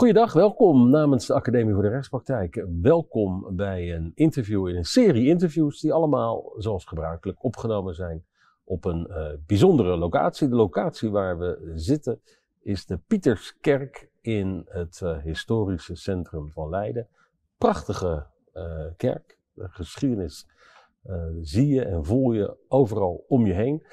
Goedendag, welkom namens de Academie voor de Rechtspraktijk. Welkom bij een interview in een serie interviews die allemaal zoals gebruikelijk opgenomen zijn op een eh, bijzondere locatie. De locatie waar we zitten is de Pieterskerk in het eh, historische centrum van Leiden. Prachtige eh, kerk, de geschiedenis zie je en voel je overal om je heen.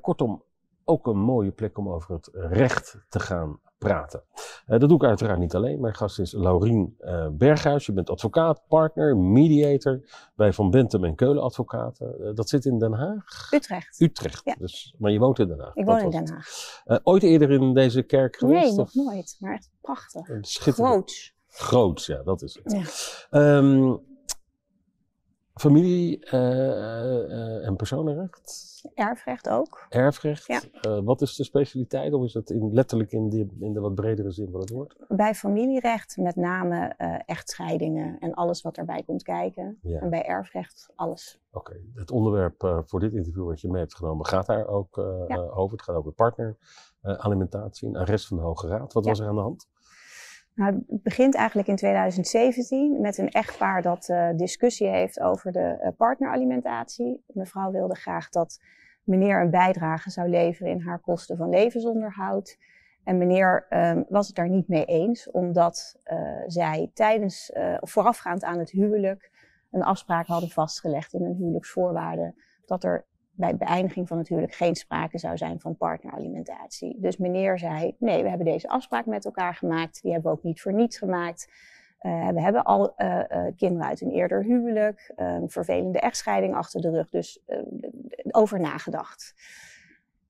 kortom, ook een mooie plek om over het recht te gaan praten. Eh, dat doe ik uiteraard niet alleen. Mijn gast is Laurien uh, Berghuis. Je bent advocaat, partner, mediator bij Van Bentum en Keulen Advocaten. Eh, dat zit in Den Haag? Utrecht. Utrecht, ja. dus, maar je woont in Den Haag. Ik woon in Den Haag. ooit eerder in deze kerk geweest? Nee, nog nooit, maar echt prachtig. Schitterend. Groots. Groots, ja, dat is het. Ja. Ehm, Familie eh, eh, en personenrecht? Erfrecht ook. Erfrecht. Ja. Eh, wat is de specialiteit of is dat in, letterlijk in de, in de wat bredere zin van het woord? Bij familierecht met name echtscheidingen en alles wat erbij komt kijken. En bij erfrecht alles. Oké, het onderwerp voor dit interview wat je mee hebt genomen gaat daar ook over. Het gaat over partner, alimentatie en arrest van de Hoge Raad. Wat was er aan de hand? Nou, het begint eigenlijk in 2017 met een echtpaar dat eh, discussie heeft over de uh, partneralimentatie. Mevrouw wilde graag dat meneer een bijdrage zou leveren in haar kosten van levensonderhoud. En meneer ehm, was het daar niet mee eens, omdat eh, zij tijdens, of voorafgaand aan het huwelijk, een afspraak hadden vastgelegd in hun huwelijksvoorwaarden dat er bij beëindiging van natuurlijk geen sprake zou zijn van partneralimentatie. Dus meneer zei: nee, we hebben deze afspraak met elkaar gemaakt, die hebben we ook niet voor niets gemaakt. Eh, we hebben al uh, kinderen uit een eerder huwelijk, vervelende echtscheiding achter de rug, dus over nagedacht.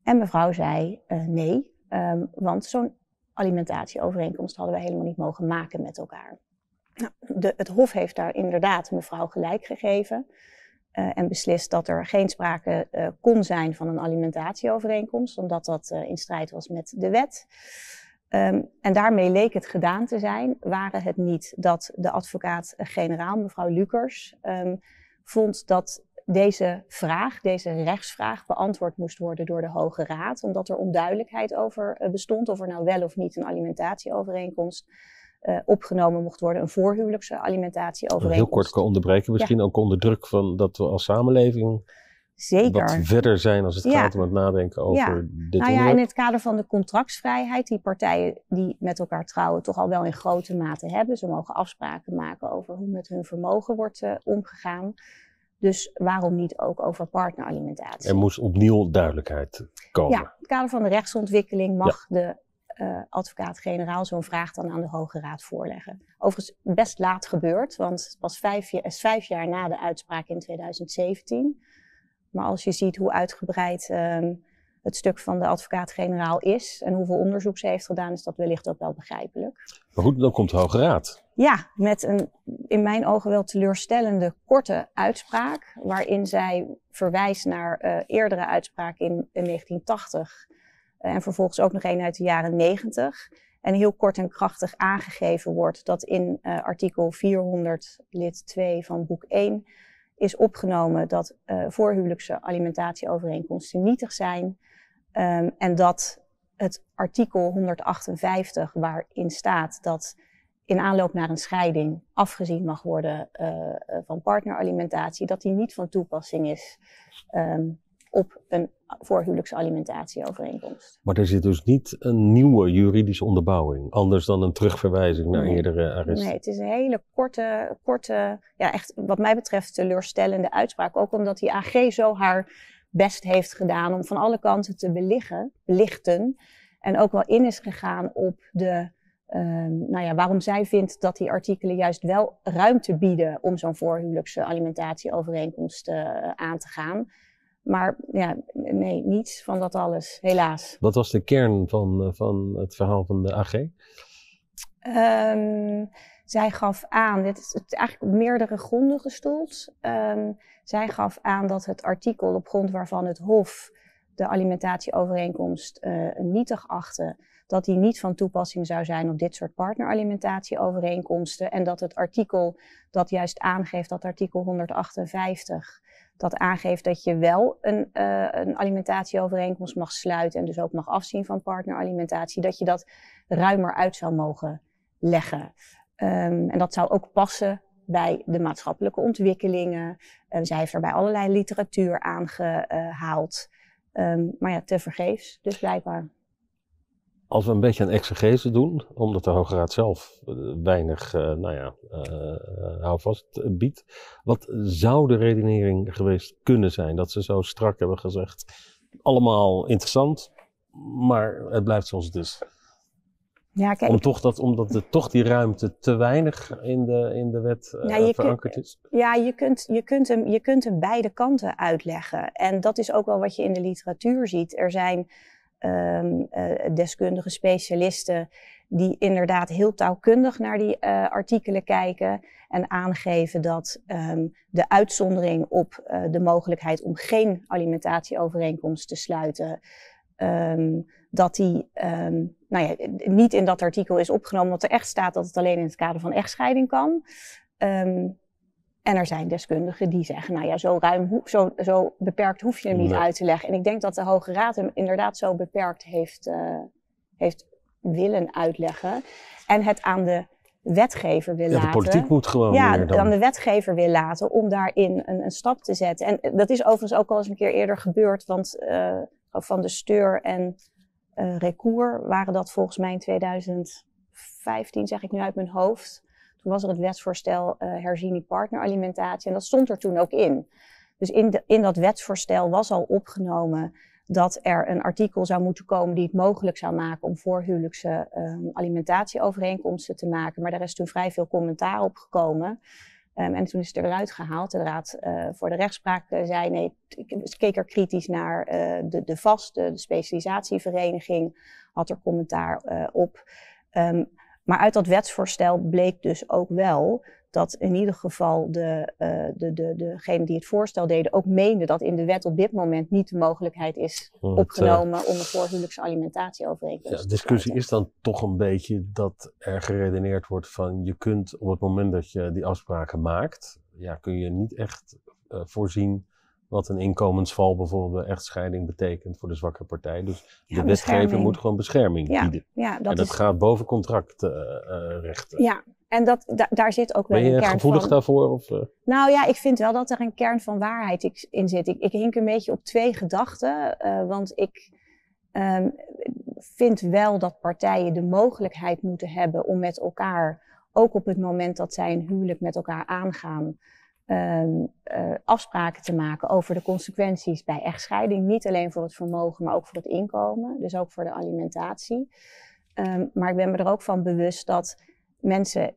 En mevrouw zei nee, ehm, want zo'n alimentatieovereenkomst hadden we helemaal niet mogen maken met elkaar. Nou, de, het Hof heeft daar inderdaad mevrouw gelijk gegeven. Eh, en beslist dat er geen sprake eh, kon zijn van een alimentatieovereenkomst, omdat dat eh, in strijd was met de wet. Ehm, en daarmee leek het gedaan te zijn, waren het niet dat de advocaat-generaal, mevrouw Lukers, ehm, vond dat deze vraag, deze rechtsvraag, beantwoord moest worden door de Hoge Raad, omdat er onduidelijkheid over bestond of er nou wel of niet een alimentatieovereenkomst eh, opgenomen mocht worden. Een voorhuwelijkse alimentatie overeenkomst. Heel kort kan onderbreken, misschien ook onder druk van dat we als samenleving Zeker. wat verder zijn als het gaat om het nadenken over ja. dit nou onderwerp. Ja, in het kader van de contractsvrijheid, die partijen die met elkaar trouwen toch al wel in grote mate hebben. Ze mogen afspraken maken over hoe met hun vermogen wordt eh, omgegaan. Dus waarom niet ook over partneralimentatie? Er moest opnieuw duidelijkheid komen. Ja, in het kader van de rechtsontwikkeling mag de eh, advocaat-generaal zo'n vraag dan aan de Hoge Raad voorleggen. Overigens best laat gebeurd, want het was vijf, is vijf jaar na de uitspraak in 2017. Maar als je ziet hoe uitgebreid ehm, het stuk van de advocaat-generaal is en hoeveel onderzoek ze heeft gedaan, is dat wellicht ook wel begrijpelijk. Maar goed, dan komt de Hoge Raad. Ja, met een in mijn ogen wel teleurstellende korte uitspraak, waarin zij verwijst naar eh, eerdere uitspraken in 1980 eh, en vervolgens ook nog een uit de jaren 90. En heel kort en krachtig aangegeven wordt dat in eh, artikel 400 lid 2 van boek 1 is opgenomen dat uh, voorhuwelijkse alimentatieovereenkomsten nietig zijn. Ehm, en dat het artikel 158 waarin staat dat in aanloop naar een scheiding afgezien mag worden van partneralimentatie, dat die niet van toepassing is ehm, op een voorhuwelijkse alimentatieovereenkomst. Maar er zit dus niet een nieuwe juridische onderbouwing, anders dan een terugverwijzing naar eerdere arresten. Nee, het is een hele korte, korte, ja echt wat mij betreft teleurstellende uitspraak. Ook omdat die AG zo haar best heeft gedaan om van alle kanten te belichten, belichten. En ook wel in is gegaan op de ehm, nou ja, waarom zij vindt dat die artikelen juist wel ruimte bieden om zo'n voorhuwelijkse alimentatieovereenkomst uh, eh, aan te gaan. Maar ja, nee, niets van dat alles, helaas. Wat was de kern van, eh, van het verhaal van de AG? Ehm, zij gaf aan, dit is eigenlijk op meerdere gronden gestoeld. Ehm, zij gaf aan dat het artikel op grond waarvan het Hof de alimentatieovereenkomst uh, nietig achtte, dat die niet van toepassing zou zijn op dit soort partneralimentatieovereenkomsten. En dat het artikel dat juist aangeeft, dat artikel 158, dat aangeeft dat je wel een, uh, een alimentatieovereenkomst mag sluiten en dus ook mag afzien van partneralimentatie, dat je dat ruimer uit zou mogen leggen. Ehm, en dat zou ook passen bij de maatschappelijke ontwikkelingen. Uh, zij heeft er bij allerlei literatuur aangehaald. Ehm, maar ja, te vergeefs. dus blijkbaar. Als we een beetje een exegese doen, omdat de Hoge Raad zelf eh, weinig uh, nou ja, eh, houvast biedt, wat zou de redenering geweest kunnen zijn dat ze zo strak hebben gezegd: allemaal interessant, maar het blijft zoals het is? Ja, kijk, Om toch dat, omdat er toch die ruimte te weinig in de, in de wet verankerd is? Ja, je kunt, je, kunt hem, je kunt hem beide kanten uitleggen. En dat is ook wel wat je in de literatuur ziet. Er zijn um, ehm, eh, deskundigen, specialisten, die inderdaad heel taalkundig naar die eh, artikelen kijken en aangeven dat ehm, de uitzondering op eh, de mogelijkheid om geen alimentatieovereenkomst te sluiten, ehm, dat die nou ja, niet in dat artikel is opgenomen, want er echt staat dat het alleen in het kader van echtscheiding kan. En er zijn deskundigen die zeggen, nou ja, zo ruim, zo, zo beperkt hoef je hem niet uit te leggen. En ik denk dat de Hoge Raad hem inderdaad zo beperkt heeft, eh, heeft willen uitleggen. En het aan de wetgever wil ja, laten. De politiek moet gewoon. Ja, dan. aan de wetgever wil laten om daarin een, een, stap te zetten. En eh, dat is overigens ook al eens een keer eerder gebeurd, want eh, van de Steur en uh, waren dat volgens mij in 2015, zeg ik nu uit mijn hoofd. Toen was er het wetsvoorstel uh, eh, herziening partneralimentatie en dat stond er toen ook in. Dus in, in dat wetsvoorstel was al opgenomen dat er een artikel zou moeten komen die het mogelijk zou maken om voorhuwelijkse um, ehm, alimentatieovereenkomsten te maken. Maar daar is toen vrij veel commentaar op gekomen. Ehm, en toen is het eruit gehaald. De Raad eh, voor de Rechtspraak eh, zei nee, ik keek er kritisch naar. de, de VAST, de, specialisatievereniging, had er commentaar op. Ehm, maar uit dat wetsvoorstel bleek dus ook wel dat in ieder geval de, eh, de, de, degenen die het voorstel deden ook meenden dat in de wet op dit moment niet de mogelijkheid is eh, opgenomen om een voorhuwelijkse alimentatieovereenkomst ja, De discussie is dan toch een beetje dat er geredeneerd wordt van je kunt op het moment dat je die afspraken maakt, ja, kun je niet echt eh, voorzien wat een inkomensval bijvoorbeeld bij echtscheiding betekent voor de zwakke partij. Dus de wetgever moet gewoon bescherming bieden. Ja, dat en dat gaat boven contractrechten. ja, en dat, daar zit ook wel een kern van. Ben je gevoelig daarvoor? Of, eh? Nou ja, ik vind wel dat er een kern van waarheid in zit. Ik, ik hink een beetje op twee gedachten, eh, want ik... Ehm, vind wel dat partijen de mogelijkheid moeten hebben om met elkaar, ook op het moment dat zij een huwelijk met elkaar aangaan, um, afspraken te maken over de consequenties bij echtscheiding. Niet alleen voor het vermogen, maar ook voor het inkomen. Dus ook voor de alimentatie. Ehm, maar ik ben me er ook van bewust dat mensen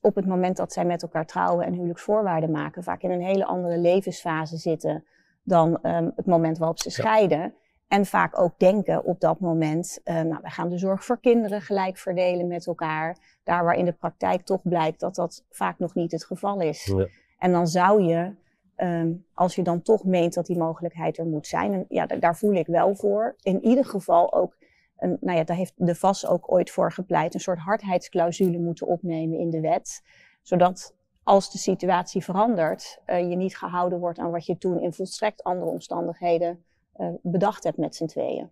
op het moment dat zij met elkaar trouwen en huwelijksvoorwaarden maken, vaak in een hele andere levensfase zitten dan ehm, het moment waarop ze scheiden. En vaak ook denken op dat moment, uh, nou, wij gaan de zorg voor kinderen gelijk verdelen met elkaar. Daar waar in de praktijk toch blijkt dat dat vaak nog niet het geval is. En dan zou je, ehm, als je dan toch meent dat die mogelijkheid er moet zijn, en ja, daar voel ik wel voor, in ieder geval ook, een, nou ja, daar heeft de VAS ook ooit voor gepleit, een soort hardheidsclausule moeten opnemen in de wet, zodat als de situatie verandert, eh, je niet gehouden wordt aan wat je toen in volstrekt andere omstandigheden eh, bedacht hebt met z'n tweeën.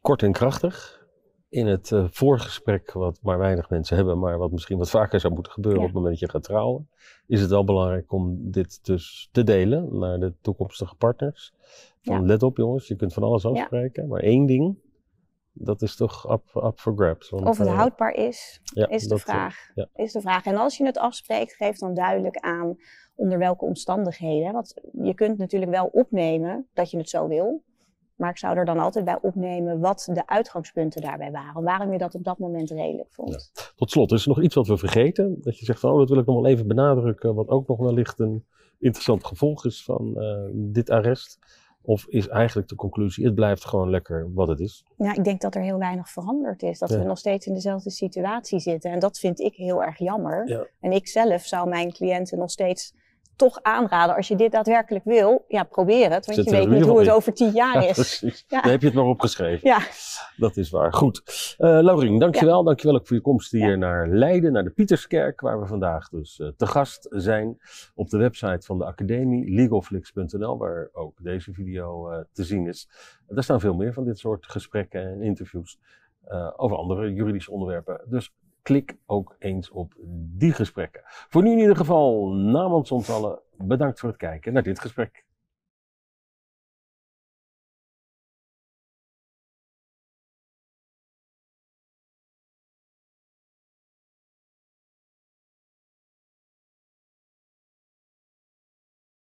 Kort en krachtig, in het eh, voorgesprek, wat maar weinig mensen hebben, maar wat misschien wat vaker zou moeten gebeuren op het moment dat je gaat trouwen, is het wel belangrijk om dit dus te delen naar de toekomstige partners. Van, ja. Let op jongens, je kunt van alles afspreken, maar één ding, dat is toch up, up for grabs. Want, of het eh, houdbaar is, is, de eh, vraag. is de vraag. En als je het afspreekt, geef dan duidelijk aan onder welke omstandigheden. Want je kunt natuurlijk wel opnemen dat je het zo wil. Maar ik zou er dan altijd bij opnemen wat de uitgangspunten daarbij waren. Waarom je dat op dat moment redelijk vond. Tot slot, is er nog iets wat we vergeten? Dat je zegt, van, oh, dat wil ik nog wel even benadrukken. Wat ook nog wellicht een interessant gevolg is van eh, dit arrest. Of is eigenlijk de conclusie, het blijft gewoon lekker wat het is? Ja, ik denk dat er heel weinig veranderd is. Dat we nog steeds in dezelfde situatie zitten. En dat vind ik heel erg jammer. En ik zelf zou mijn cliënten nog steeds toch aanraden, als je dit daadwerkelijk wil, ja, probeer het. Want je weet niet hoe het over tien jaar is. Ja. Daar heb je het maar opgeschreven. Ja. Dat is waar. Goed. Uh, Laurien, dankjewel. Dankjewel ook voor je komst hier naar Leiden, naar de Pieterskerk, waar we vandaag dus eh, te gast zijn. Op de website van de academie, legalflix.nl, waar ook deze video eh, te zien is. Daar staan veel meer van dit soort gesprekken en interviews over andere juridische onderwerpen. Dus klik ook eens op die gesprekken. Voor nu in ieder geval namens ons allen bedankt voor het kijken naar dit gesprek.